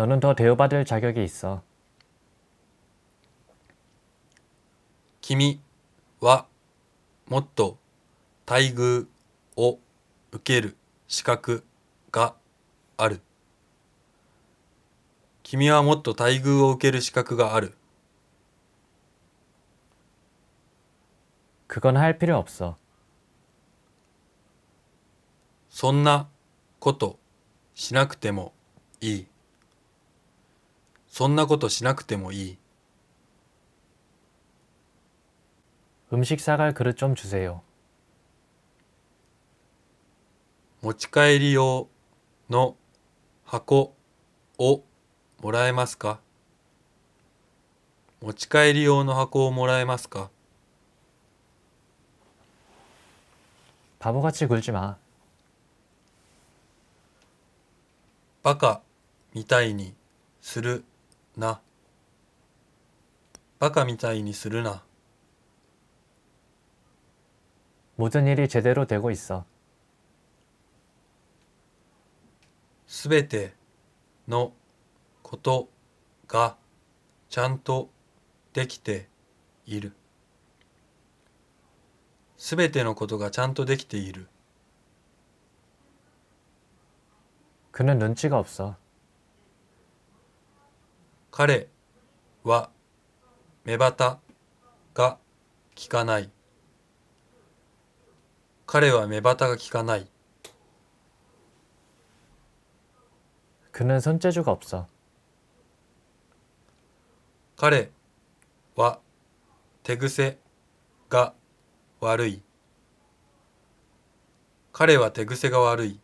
너는 더 대우받을 자격이 있어. 기미와 모토 다이그오 우케르 시각가 아르. 君はもっと待遇を受ける資格がある。 그건 할 필요 없어. そんなことしなくてもいい。そんなことしなくてもいい。음식사갈그릇좀주세요持ち帰り用の箱をもらえますか持ち帰り用の箱をもらえますか바보같이굴지마バカみたいにするな。バカみたいにするな。모든일이제대로되고있어べてのことがちゃんとできている。すべてのことがちゃんとできている。그는눈치가없어彼は目端が効かない。彼は目端が効かない。그는손재주가없어彼は手癖が悪い。彼は手癖が悪い。